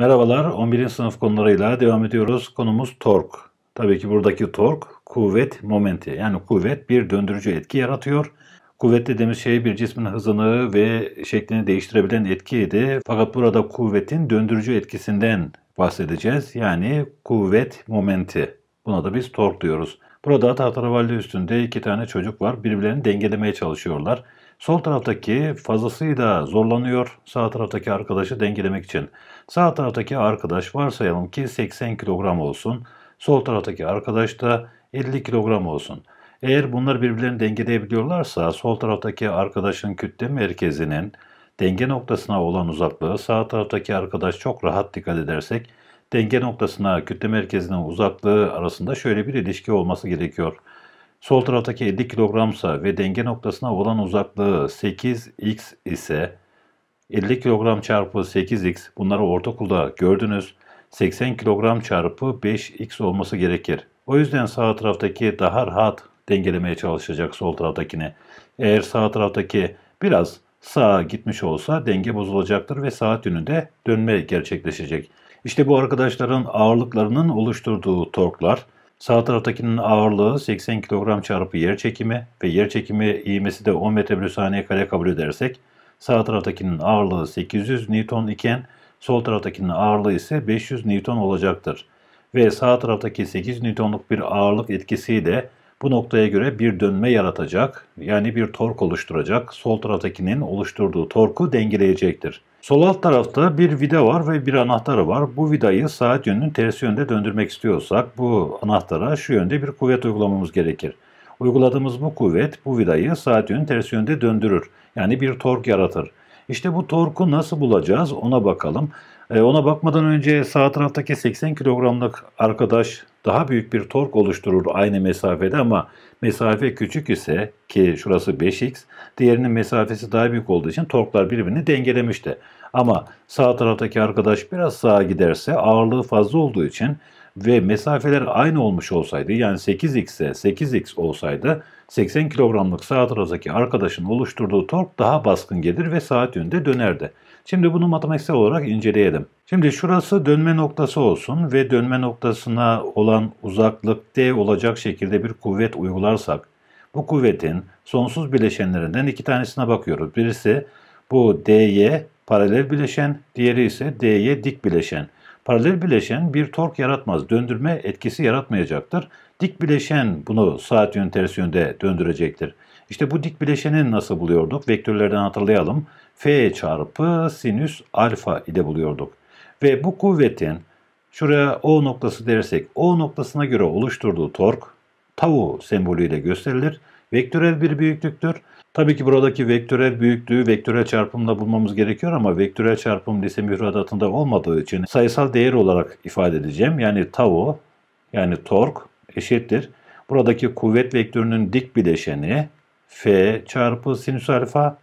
Merhabalar, 11. sınıf konularıyla devam ediyoruz. Konumuz tork. Tabii ki buradaki tork, kuvvet momenti. Yani kuvvet bir döndürücü etki yaratıyor. Kuvvet dediğimiz şey bir cismin hızını ve şeklini değiştirebilen etkiydi. Fakat burada kuvvetin döndürücü etkisinden bahsedeceğiz. Yani kuvvet momenti. Buna da biz tork diyoruz. Burada tahtervalli üstünde iki tane çocuk var. Birbirlerini dengelemeye çalışıyorlar. Sol taraftaki fazlasıyla zorlanıyor sağ taraftaki arkadaşı dengelemek için. Sağ taraftaki arkadaş varsayalım ki 80 kilogram olsun. Sol taraftaki arkadaş da 50 kilogram olsun. Eğer bunlar birbirlerini dengeleyebiliyorlarsa sol taraftaki arkadaşın kütle merkezinin denge noktasına olan uzaklığı sağ taraftaki arkadaş çok rahat dikkat edersek denge noktasına kütle merkezinin uzaklığı arasında şöyle bir ilişki olması gerekiyor. Sol taraftaki 50 kilogramsa ve denge noktasına olan uzaklığı 8x ise 50 kilogram çarpı 8x bunları ortaokulda gördünüz. 80 kilogram çarpı 5x olması gerekir. O yüzden sağ taraftaki daha rahat dengelemeye çalışacak sol taraftakini. Eğer sağ taraftaki biraz sağa gitmiş olsa denge bozulacaktır ve saat yönünde dönme gerçekleşecek. İşte bu arkadaşların ağırlıklarının oluşturduğu torklar Sağ taraftakinin ağırlığı 80 kilogram çarpı yer çekimi ve yer çekimi ivmesi de 10 metre bölü saniye kare kabul edersek sağ taraftakinin ağırlığı 800 Newton iken sol taraftakinin ağırlığı ise 500 Newton olacaktır. Ve sağ taraftaki 8 Newtonluk bir ağırlık de bu noktaya göre bir dönme yaratacak yani bir tork oluşturacak sol taraftakinin oluşturduğu torku dengeleyecektir. Sol alt tarafta bir vida var ve bir anahtarı var. Bu vidayı saat yönünün tersi yönde döndürmek istiyorsak bu anahtara şu yönde bir kuvvet uygulamamız gerekir. Uyguladığımız bu kuvvet bu vidayı saat yönünün tersi yönde döndürür. Yani bir tork yaratır. İşte bu torku nasıl bulacağız ona bakalım. E, ona bakmadan önce sağ taraftaki 80 kilogramlık arkadaş daha büyük bir tork oluşturur aynı mesafede ama mesafe küçük ise ki şurası 5x diğerinin mesafesi daha büyük olduğu için torklar birbirini dengelemişti. Ama sağ taraftaki arkadaş biraz sağa giderse ağırlığı fazla olduğu için ve mesafeler aynı olmuş olsaydı yani 8x ise 8x olsaydı 80 kilogramlık saat rozaki arkadaşın oluşturduğu tork daha baskın gelir ve saat yönde dönerdi. Şimdi bunu matematiksel olarak inceleyelim. Şimdi şurası dönme noktası olsun ve dönme noktasına olan uzaklık d olacak şekilde bir kuvvet uygularsak bu kuvvetin sonsuz bileşenlerinden iki tanesine bakıyoruz. Birisi bu dy paralel bileşen, diğeri ise dy dik bileşen paralel bileşen bir tork yaratmaz, döndürme etkisi yaratmayacaktır. Dik bileşen bunu saat yön ters yönde döndürecektir. İşte bu dik bileşeni nasıl buluyorduk? Vektörlerden hatırlayalım. F çarpı sinüs alfa ile buluyorduk. Ve bu kuvvetin şuraya O noktası dersek O noktasına göre oluşturduğu tork tavu sembolüyle gösterilir vektörel bir büyüklüktür. Tabii ki buradaki vektörel büyüklüğü vektörel çarpımla bulmamız gerekiyor ama vektörel çarpım lise müfredatında olmadığı için sayısal değer olarak ifade edeceğim. Yani tau yani tork eşittir. Buradaki kuvvet vektörünün dik bileşeni F çarpı sinüs alfa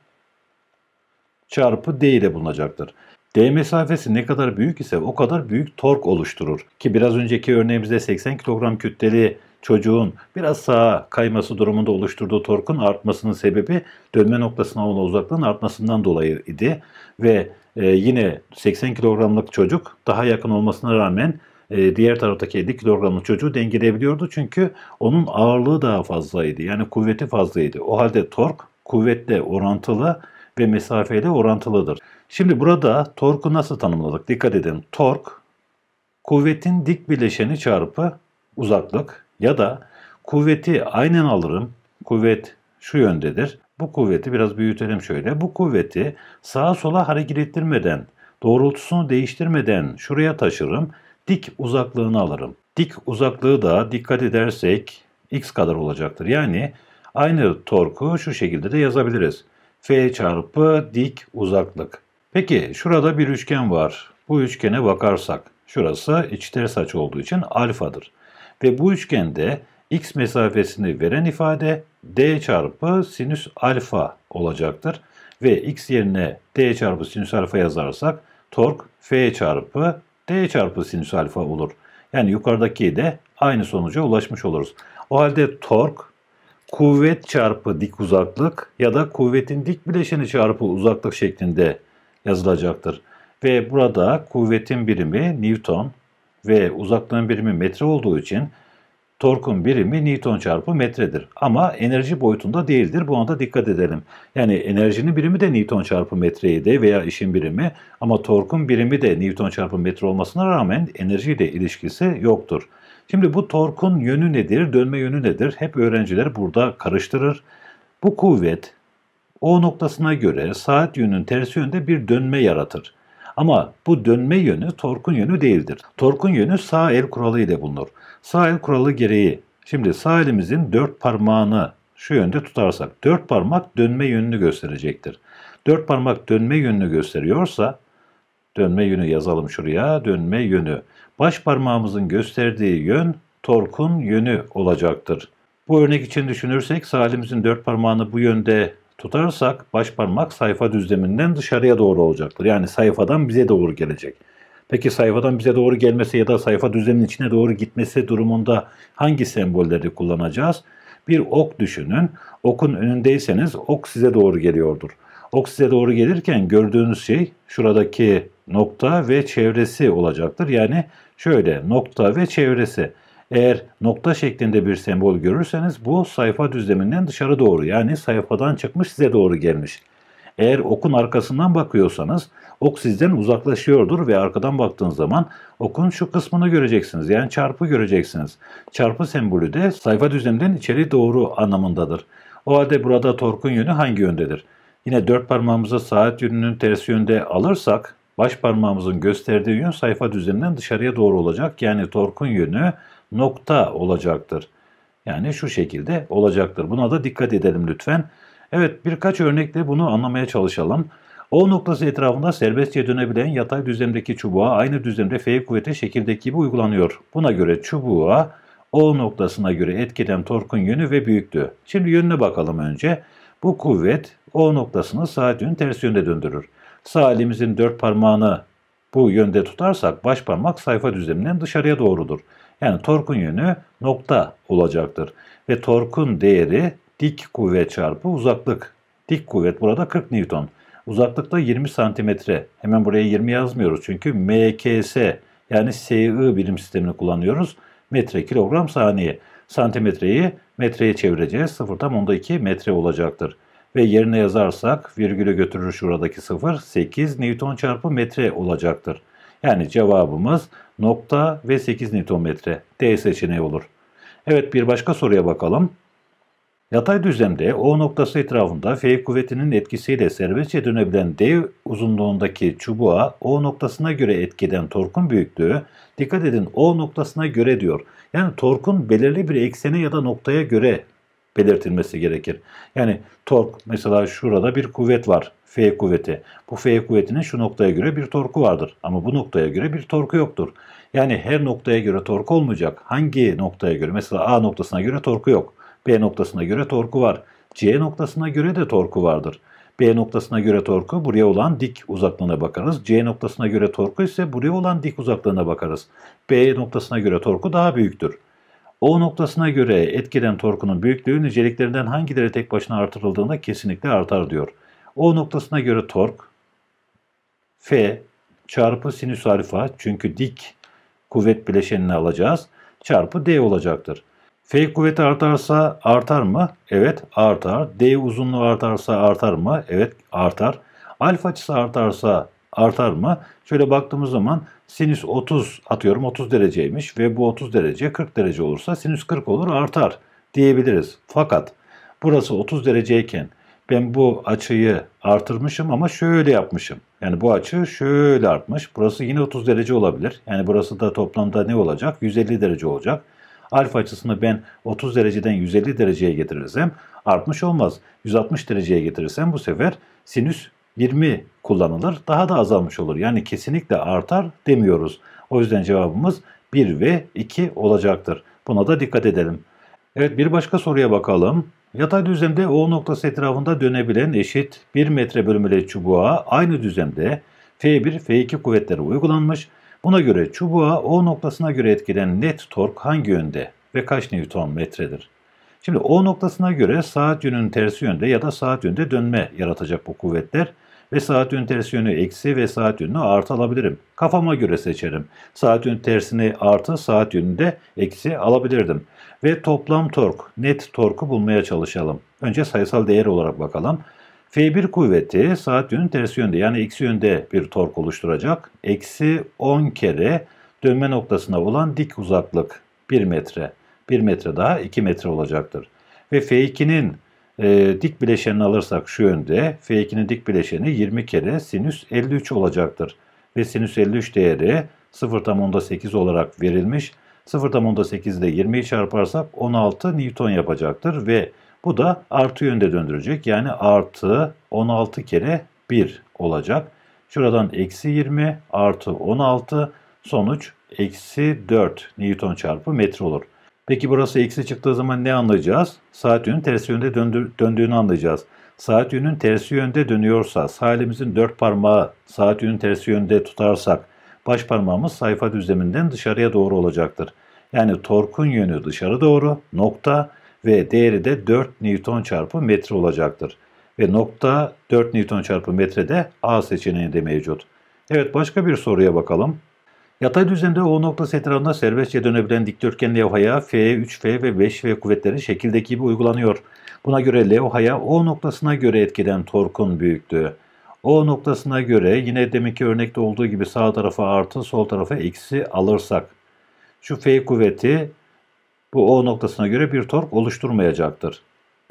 çarpı D ile bulunacaktır. D mesafesi ne kadar büyük ise o kadar büyük tork oluşturur. Ki biraz önceki örneğimizde 80 kilogram kütleli çocuğun biraz sağa kayması durumunda oluşturduğu torkun artmasının sebebi dönme noktasına olan uzaklığın artmasından dolayı idi. Ve e, yine 80 kilogramlık çocuk daha yakın olmasına rağmen e, diğer taraftaki 50 kilogramlık çocuğu dengeleyebiliyordu. Çünkü onun ağırlığı daha fazlaydı. Yani kuvveti fazlaydı. O halde tork kuvvetle orantılı ve mesafeyle orantılıdır. Şimdi burada torku nasıl tanımladık? Dikkat edin. Tork kuvvetin dik bileşeni çarpı uzaklık ya da kuvveti aynen alırım. Kuvvet şu yöndedir. Bu kuvveti biraz büyütelim şöyle. Bu kuvveti sağa sola hareket ettirmeden, doğrultusunu değiştirmeden şuraya taşırım. Dik uzaklığını alırım. Dik uzaklığı da dikkat edersek x kadar olacaktır. Yani aynı torku şu şekilde de yazabiliriz. F çarpı dik uzaklık. Peki şurada bir üçgen var. Bu üçgene bakarsak şurası iç ters açı olduğu için alfadır. Ve bu üçgende x mesafesini veren ifade d çarpı sinüs alfa olacaktır. Ve x yerine d çarpı sinüs alfa yazarsak tork f çarpı d çarpı sinüs alfa olur. Yani yukarıdaki de aynı sonuca ulaşmış oluruz. O halde tork kuvvet çarpı dik uzaklık ya da kuvvetin dik bileşeni çarpı uzaklık şeklinde yazılacaktır. Ve burada kuvvetin birimi Newton, ve uzaklığın birimi metre olduğu için torkun birimi Newton çarpı metredir. Ama enerji boyutunda değildir. Buna da dikkat edelim. Yani enerjinin birimi de Newton çarpı metreydi veya işin birimi ama torkun birimi de Newton çarpı metre olmasına rağmen enerjiyle ilişkisi yoktur. Şimdi bu torkun yönü nedir, dönme yönü nedir? Hep öğrenciler burada karıştırır. Bu kuvvet o noktasına göre saat yönünün tersi yönde bir dönme yaratır. Ama bu dönme yönü torkun yönü değildir. Torkun yönü sağ el kuralı ile bulunur. Sağ el kuralı gereği şimdi sağ elimizin dört parmağını şu yönde tutarsak dört parmak dönme yönünü gösterecektir. Dört parmak dönme yönünü gösteriyorsa dönme yönü yazalım şuraya dönme yönü. Baş parmağımızın gösterdiği yön torkun yönü olacaktır. Bu örnek için düşünürsek sağ elimizin dört parmağını bu yönde Tutarsak başparmak sayfa düzleminden dışarıya doğru olacaktır. Yani sayfadan bize doğru gelecek. Peki sayfadan bize doğru gelmesi ya da sayfa düzleminin içine doğru gitmesi durumunda hangi sembolleri kullanacağız? Bir ok düşünün. Okun önündeyseniz ok size doğru geliyordur. Ok size doğru gelirken gördüğünüz şey şuradaki nokta ve çevresi olacaktır. Yani şöyle nokta ve çevresi. Eğer nokta şeklinde bir sembol görürseniz bu sayfa düzleminden dışarı doğru yani sayfadan çıkmış size doğru gelmiş. Eğer okun arkasından bakıyorsanız ok sizden uzaklaşıyordur ve arkadan baktığınız zaman okun şu kısmını göreceksiniz. Yani çarpı göreceksiniz. Çarpı sembolü de sayfa düzleminden içeri doğru anlamındadır. O halde burada torkun yönü hangi yöndedir? Yine dört parmağımızı saat yönünün tersi yönde alırsak baş parmağımızın gösterdiği yön sayfa düzleminden dışarıya doğru olacak. Yani torkun yönü nokta olacaktır. Yani şu şekilde olacaktır. Buna da dikkat edelim lütfen. Evet birkaç örnekle bunu anlamaya çalışalım. O noktası etrafında serbestçe dönebilen yatay düzlemdeki çubuğa aynı düzlemde F kuvveti şekildeki gibi uygulanıyor. Buna göre çubuğa O noktasına göre etkilen torkun yönü ve büyüklüğü. Şimdi yönüne bakalım önce. Bu kuvvet O noktasını saat yönü ters yönde döndürür. Sağ elimizin dört parmağını bu yönde tutarsak baş parmak sayfa düzleminden dışarıya doğrudur. Yani torkun yönü nokta olacaktır. Ve torkun değeri dik kuvvet çarpı uzaklık. Dik kuvvet burada 40 Newton. Uzaklıkta 20 santimetre. Hemen buraya 20 yazmıyoruz çünkü MKS yani SI birim sistemini kullanıyoruz. Metre kilogram saniye. Santimetreyi metreye çevireceğiz. 0 onda 2 metre olacaktır. Ve yerine yazarsak virgüle götürür şuradaki 0 8 Newton çarpı metre olacaktır. Yani cevabımız nokta ve 8 Nm. D seçeneği olur. Evet bir başka soruya bakalım. Yatay düzlemde O noktası etrafında F kuvvetinin etkisiyle serbestçe dönebilen D uzunluğundaki çubuğa O noktasına göre etkiden torkun büyüklüğü dikkat edin O noktasına göre diyor. Yani torkun belirli bir eksene ya da noktaya göre belirtilmesi gerekir. Yani tork mesela şurada bir kuvvet var. F kuvveti. Bu F kuvvetinin şu noktaya göre bir torku vardır. Ama bu noktaya göre bir torku yoktur. Yani her noktaya göre torku olmayacak. Hangi noktaya göre? Mesela A noktasına göre torku yok. B noktasına göre torku var. C noktasına göre de torku vardır. B noktasına göre torku buraya olan dik uzaklığına bakarız. C noktasına göre torku ise buraya olan dik uzaklığına bakarız. B noktasına göre torku daha büyüktür. O noktasına göre etkilen torkunun büyüklüğü niceliklerinden hangileri tek başına artırıldığında kesinlikle artar diyor. O noktasına göre tork F çarpı sinüs alfa çünkü dik kuvvet bileşenini alacağız çarpı D olacaktır. F kuvveti artarsa artar mı? Evet artar. D uzunluğu artarsa artar mı? Evet artar. Alfa açısı artarsa artar mı? Şöyle baktığımız zaman sinüs 30 atıyorum 30 dereceymiş ve bu 30 derece 40 derece olursa sinüs 40 olur artar diyebiliriz. Fakat burası 30 dereceyken ben bu açıyı artırmışım ama şöyle yapmışım. Yani bu açı şöyle artmış. Burası yine 30 derece olabilir. Yani burası da toplamda ne olacak? 150 derece olacak. Alfa açısını ben 30 dereceden 150 dereceye getirirsem artmış olmaz. 160 dereceye getirirsem bu sefer sinüs 20 kullanılır daha da azalmış olur. Yani kesinlikle artar demiyoruz. O yüzden cevabımız 1 ve 2 olacaktır. Buna da dikkat edelim. Evet bir başka soruya bakalım. Yatay düzlemde O noktası etrafında dönebilen eşit 1 metre bölümüyle çubuğa aynı düzlemde F1, F2 kuvvetleri uygulanmış. Buna göre çubuğa O noktasına göre etkilen net tork hangi yönde ve kaç Newton metredir? Şimdi O noktasına göre saat yönünün tersi yönde ya da saat yönde dönme yaratacak bu kuvvetler ve saat yönü ters yönü eksi ve saat yönünü artı alabilirim. Kafama göre seçerim. Saat yönü tersini artı, saat yönünü de eksi alabilirdim. Ve toplam tork, net torku bulmaya çalışalım. Önce sayısal değer olarak bakalım. F1 kuvveti saat yönü ters yönde yani eksi yönde bir tork oluşturacak. Eksi 10 kere dönme noktasına olan dik uzaklık 1 metre. 1 metre daha 2 metre olacaktır. Ve F2'nin e, dik bileşenini alırsak şu yönde F2'nin dik bileşeni 20 kere sinüs 53 olacaktır. Ve sinüs 53 değeri 8 olarak verilmiş. 8 ile 20'yi çarparsak 16 Newton yapacaktır ve bu da artı yönde döndürecek. Yani artı 16 kere 1 olacak. Şuradan eksi 20 artı 16 sonuç eksi 4 Newton çarpı metre olur. Peki burası eksi çıktığı zaman ne anlayacağız? Saat yönünün tersi yönde döndü, döndüğünü anlayacağız. Saat yönünün tersi yönde dönüyorsa, sağ dört parmağı saat yönünün tersi yönde tutarsak, baş parmağımız sayfa düzleminden dışarıya doğru olacaktır. Yani torkun yönü dışarı doğru, nokta ve değeri de 4 Newton çarpı metre olacaktır. Ve nokta 4 Newton çarpı metrede A seçeneğinde mevcut. Evet başka bir soruya bakalım. Yatay düzlemde O noktası etrafında serbestçe dönebilen dikdörtgen levhaya F, 3F ve 5F kuvvetleri şekildeki gibi uygulanıyor. Buna göre levhaya O noktasına göre etkilen torkun büyüklüğü. O noktasına göre yine deminki örnekte olduğu gibi sağ tarafa artı sol tarafa eksi alırsak şu F kuvveti bu O noktasına göre bir tork oluşturmayacaktır.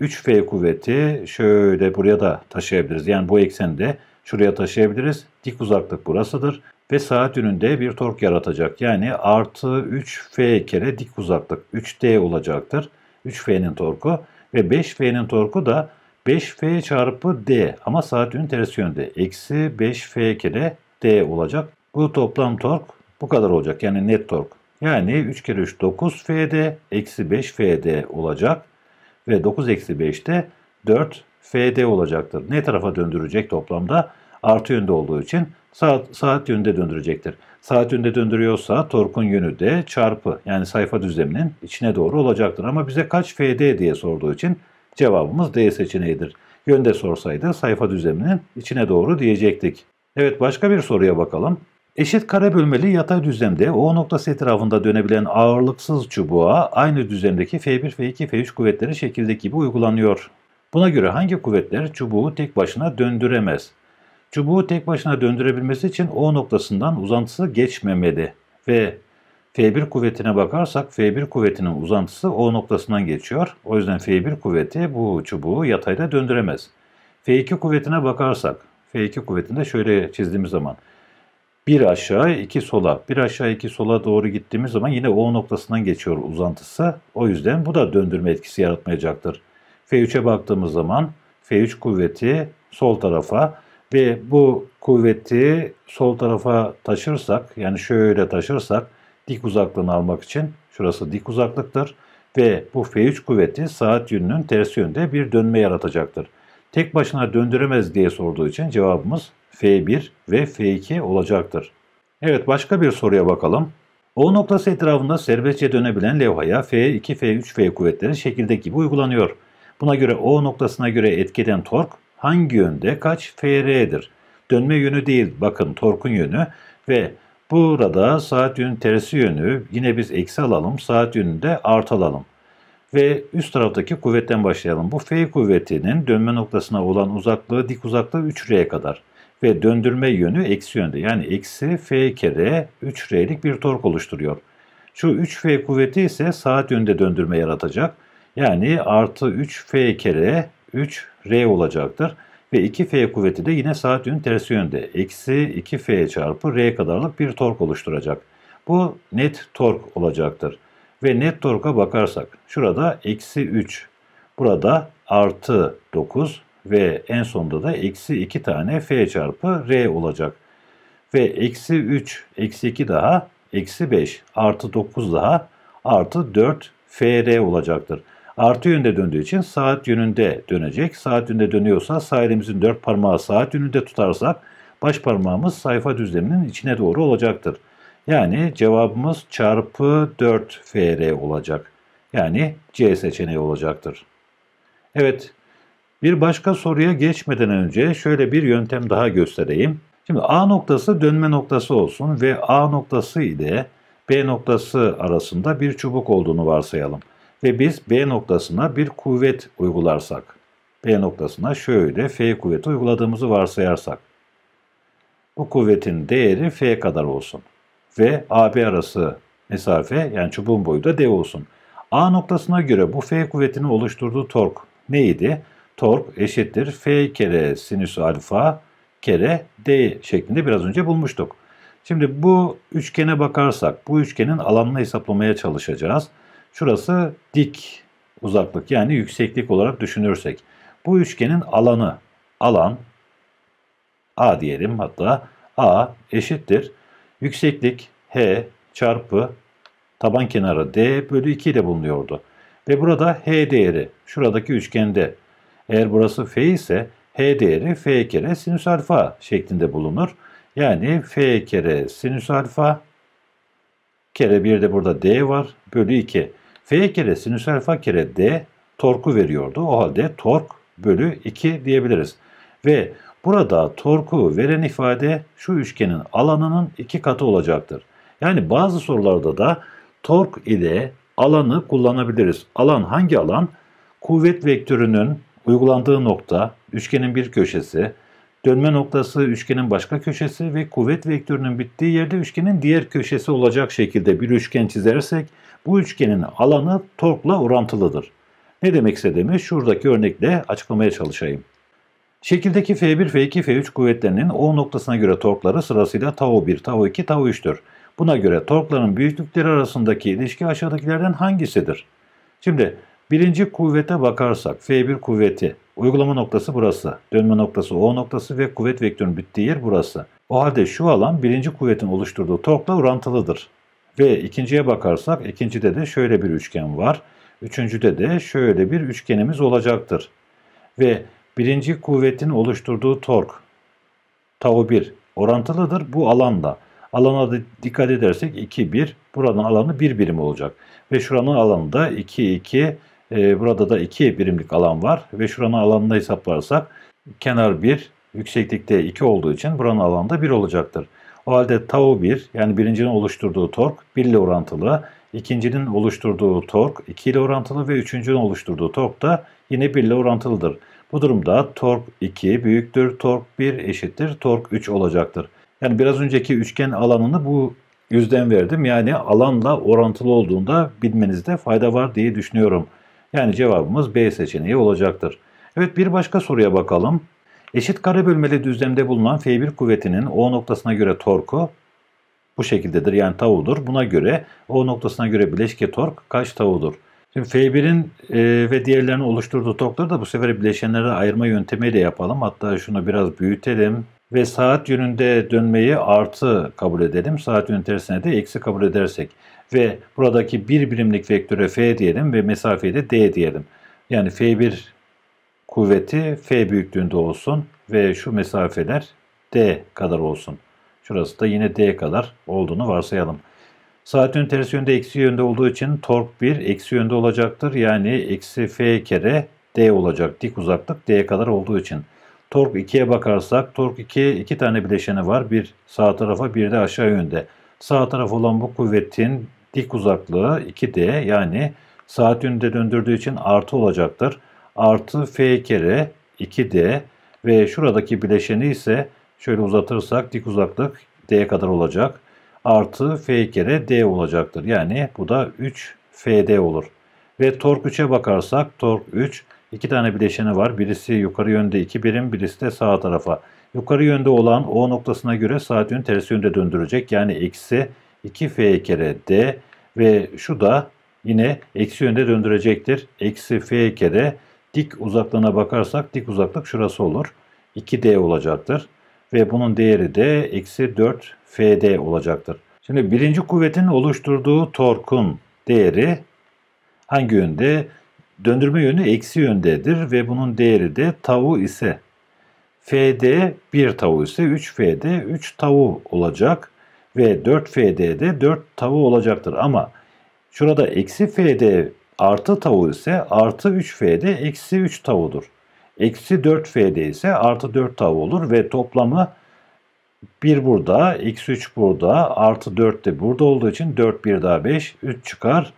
3F kuvveti şöyle buraya da taşıyabiliriz. Yani bu eksende şuraya taşıyabiliriz. Dik uzaklık burasıdır ve saat yönünde bir tork yaratacak. Yani artı 3F kere dik uzaklık 3D olacaktır. 3F'nin torku ve 5F'nin torku da 5F çarpı D ama saat yönü ters yönde. Eksi 5F kere D olacak. Bu toplam tork bu kadar olacak. Yani net tork. Yani 3 kere 3 9FD eksi 5FD olacak. Ve 9 eksi 5'te 4FD olacaktır. Ne tarafa döndürecek toplamda? artı yönde olduğu için saat, saat yönünde döndürecektir. Saat yönünde döndürüyorsa torkun yönü de çarpı yani sayfa düzleminin içine doğru olacaktır. Ama bize kaç FD diye sorduğu için cevabımız D seçeneğidir. Yönde sorsaydı sayfa düzleminin içine doğru diyecektik. Evet başka bir soruya bakalım. Eşit kare bölmeli yatay düzlemde O noktası etrafında dönebilen ağırlıksız çubuğa aynı düzlemdeki F1, F2, F3 kuvvetleri şekildeki gibi uygulanıyor. Buna göre hangi kuvvetler çubuğu tek başına döndüremez? Çubuğu tek başına döndürebilmesi için O noktasından uzantısı geçmemeli ve F1 kuvvetine bakarsak F1 kuvvetinin uzantısı O noktasından geçiyor. O yüzden F1 kuvveti bu çubuğu yatayda döndüremez. F2 kuvvetine bakarsak F2 kuvvetinde şöyle çizdiğimiz zaman bir aşağı iki sola bir aşağı iki sola doğru gittiğimiz zaman yine O noktasından geçiyor uzantısı. O yüzden bu da döndürme etkisi yaratmayacaktır. F3'e baktığımız zaman F3 kuvveti sol tarafa ve bu kuvveti sol tarafa taşırsak yani şöyle taşırsak dik uzaklığını almak için şurası dik uzaklıktır ve bu F3 kuvveti saat yönünün ters yönde bir dönme yaratacaktır. Tek başına döndüremez diye sorduğu için cevabımız F1 ve F2 olacaktır. Evet başka bir soruya bakalım. O noktası etrafında serbestçe dönebilen levhaya F2, F3, F kuvvetleri şekildeki gibi uygulanıyor. Buna göre O noktasına göre etkeden tork hangi yönde kaç FR'dir. Dönme yönü değil bakın torkun yönü ve burada saat yönü tersi yönü yine biz eksi alalım saat yönünü de artı alalım. Ve üst taraftaki kuvvetten başlayalım. Bu F kuvvetinin dönme noktasına olan uzaklığı dik uzaklığı 3R'ye kadar ve döndürme yönü eksi yönde yani eksi F kere 3R'lik bir tork oluşturuyor. Şu 3F kuvveti ise saat yönünde döndürme yaratacak. Yani artı 3F kere 3 R olacaktır. Ve 2F kuvveti de yine saat yönü tersi yönde. Eksi 2F çarpı R kadarlık bir tork oluşturacak. Bu net tork olacaktır. Ve net torka bakarsak şurada eksi 3, burada artı 9 ve en sonunda da eksi 2 tane F çarpı R olacak. Ve eksi 3, eksi 2 daha, eksi 5, artı 9 daha, artı 4 FR olacaktır artı yönde döndüğü için saat yönünde dönecek. Saat yönünde dönüyorsa sağ elimizin dört parmağı saat yönünde tutarsak baş parmağımız sayfa düzleminin içine doğru olacaktır. Yani cevabımız çarpı 4 FR olacak. Yani C seçeneği olacaktır. Evet, bir başka soruya geçmeden önce şöyle bir yöntem daha göstereyim. Şimdi A noktası dönme noktası olsun ve A noktası ile B noktası arasında bir çubuk olduğunu varsayalım. Ve biz B noktasına bir kuvvet uygularsak, B noktasına şöyle F kuvveti uyguladığımızı varsayarsak, bu kuvvetin değeri F kadar olsun ve AB arası mesafe yani çubuğun boyu da D olsun. A noktasına göre bu F kuvvetini oluşturduğu tork neydi? Tork eşittir F kere sinüs alfa kere D şeklinde biraz önce bulmuştuk. Şimdi bu üçgene bakarsak bu üçgenin alanını hesaplamaya çalışacağız. Şurası dik uzaklık yani yükseklik olarak düşünürsek. Bu üçgenin alanı alan A diyelim hatta A eşittir. Yükseklik H çarpı taban kenarı D bölü 2 ile bulunuyordu. Ve burada H değeri şuradaki üçgende eğer burası F ise H değeri F kere sinüs alfa şeklinde bulunur. Yani F kere sinüs alfa kere bir de burada D var bölü 2. F kere sinüs alfa kere D torku veriyordu. O halde tork bölü 2 diyebiliriz. Ve burada torku veren ifade şu üçgenin alanının iki katı olacaktır. Yani bazı sorularda da tork ile alanı kullanabiliriz. Alan hangi alan? Kuvvet vektörünün uygulandığı nokta, üçgenin bir köşesi, dönme noktası üçgenin başka köşesi ve kuvvet vektörünün bittiği yerde üçgenin diğer köşesi olacak şekilde bir üçgen çizersek bu üçgenin alanı torkla orantılıdır. Ne demek istediğimi şuradaki örnekle açıklamaya çalışayım. Şekildeki F1, F2, F3 kuvvetlerinin O noktasına göre torkları sırasıyla tau 1, tau 2, tau 3'tür. Buna göre torkların büyüklükleri arasındaki ilişki aşağıdakilerden hangisidir? Şimdi birinci kuvvete bakarsak F1 kuvveti, uygulama noktası burası, dönme noktası O noktası ve kuvvet vektörünün bittiği yer burası. O halde şu alan birinci kuvvetin oluşturduğu torkla orantılıdır. Ve ikinciye bakarsak ikincide de şöyle bir üçgen var. Üçüncüde de şöyle bir üçgenimiz olacaktır. Ve birinci kuvvetin oluşturduğu tork tau 1 orantılıdır bu alanda. Alana da dikkat edersek 2 1 buranın alanı 1 birim olacak. Ve şuranın alanı da 2 2 e, burada da 2 birimlik alan var ve şuranın alanını hesaplarsak kenar 1 yükseklikte 2 olduğu için buranın alanı da 1 olacaktır. O halde tau 1 yani birincinin oluşturduğu tork 1 ile orantılı, ikincinin oluşturduğu tork 2 ile orantılı ve üçüncünün oluşturduğu tork da yine 1 ile orantılıdır. Bu durumda tork 2 büyüktür, tork 1 eşittir, tork 3 olacaktır. Yani biraz önceki üçgen alanını bu yüzden verdim. Yani alanla orantılı olduğunda bilmenizde fayda var diye düşünüyorum. Yani cevabımız B seçeneği olacaktır. Evet bir başka soruya bakalım. Eşit kare bölmeli düzlemde bulunan F1 kuvvetinin O noktasına göre torku bu şekildedir. Yani tavudur. Buna göre O noktasına göre bileşke tork kaç tavudur? Şimdi F1'in e, ve diğerlerinin oluşturduğu torkları da bu sefer bileşenlere ayırma yöntemiyle yapalım. Hatta şunu biraz büyütelim ve saat yönünde dönmeyi artı kabul edelim. Saat yönü tersine de eksi kabul edersek ve buradaki bir birimlik vektöre f diyelim ve mesafeyi de d diyelim. Yani f1 kuvveti F büyüklüğünde olsun ve şu mesafeler D kadar olsun. Şurası da yine D kadar olduğunu varsayalım. Saatin ters yönde eksi yönde olduğu için tork 1 eksi yönde olacaktır. Yani eksi F kere D olacak. Dik uzaklık D kadar olduğu için. Tork 2'ye bakarsak tork 2 iki tane bileşeni var. Bir sağ tarafa bir de aşağı yönde. Sağ taraf olan bu kuvvetin dik uzaklığı 2D yani saat yönünde döndürdüğü için artı olacaktır artı f kere 2d ve şuradaki bileşeni ise şöyle uzatırsak dik uzaklık d'ye kadar olacak. Artı f kere d olacaktır. Yani bu da 3 fd olur. Ve tork 3'e bakarsak tork 3 iki tane bileşeni var. Birisi yukarı yönde 2 birim birisi de sağ tarafa. Yukarı yönde olan O noktasına göre saat yönü tersi yönde döndürecek. Yani eksi 2F kere D ve şu da yine eksi yönde döndürecektir. Eksi F kere dik uzaklığına bakarsak dik uzaklık şurası olur. 2D olacaktır. Ve bunun değeri de eksi 4FD olacaktır. Şimdi birinci kuvvetin oluşturduğu torkun değeri hangi yönde? Döndürme yönü eksi yöndedir ve bunun değeri de tavu ise FD 1 tavu ise 3FD 3 tavu olacak ve 4FD de 4 tavu olacaktır. Ama şurada eksi FD Artı tavu ise artı 3F'de eksi 3 tavudur. Eksi 4F'de ise artı 4 tavu olur ve toplamı 1 burada, eksi 3 burada, artı 4 de burada olduğu için 4 1 daha 5, 3 çıkar.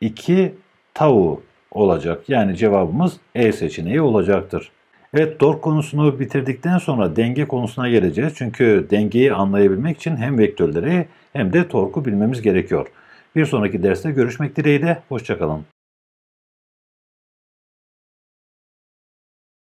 2 tavu olacak. Yani cevabımız E seçeneği olacaktır. Evet DORC konusunu bitirdikten sonra denge konusuna geleceğiz. Çünkü dengeyi anlayabilmek için hem vektörleri hem de torku bilmemiz gerekiyor. Bir sonraki derste görüşmek dileğiyle, hoşçakalın.